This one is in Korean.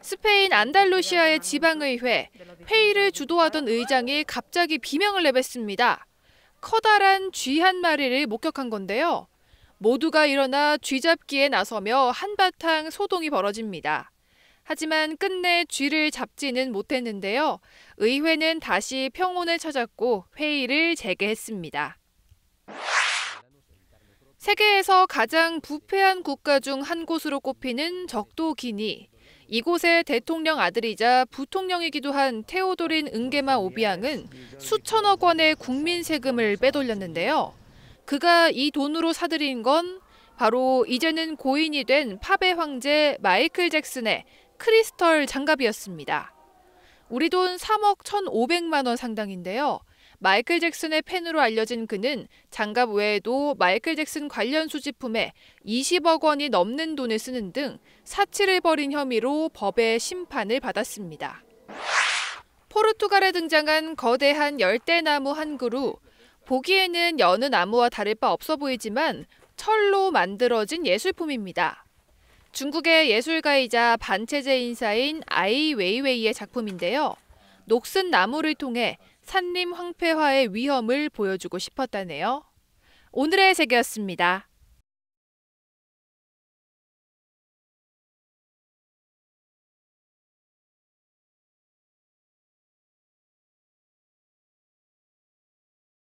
스페인 안달루시아의 지방의회, 회의를 주도하던 의장이 갑자기 비명을 내뱉습니다. 커다란 쥐 한 마리를 목격한 건데요. 모두가 일어나 쥐잡기에 나서며 한바탕 소동이 벌어집니다. 하지만 끝내 쥐를 잡지는 못했는데요. 의회는 다시 평온을 찾았고 회의를 재개했습니다. 세계에서 가장 부패한 국가 중 한 곳으로 꼽히는 적도 기니. 이곳의 대통령 아들이자 부통령이기도 한 테오도린 은게마 오비앙은 수천억 원의 국민 세금을 빼돌렸는데요. 그가 이 돈으로 사들인 건 바로 이제는 고인이 된 팝의 황제 마이클 잭슨의 크리스털 장갑이었습니다. 우리 돈 3억 1,500만 원 상당인데요. 마이클 잭슨의 팬으로 알려진 그는 장갑 외에도 마이클 잭슨 관련 수집품에 20억 원이 넘는 돈을 쓰는 등 사치를 벌인 혐의로 법의 심판을 받았습니다. 포르투갈에 등장한 거대한 열대나무 한 그루. 보기에는 여느 나무와 다를 바 없어 보이지만 철로 만들어진 예술품입니다. 중국의 예술가이자 반체제 인사인 아이 웨이웨이의 작품인데요. 녹슨 나무를 통해 산림 황폐화의 위험을 보여주고 싶었다네요. 오늘의 세계였습니다.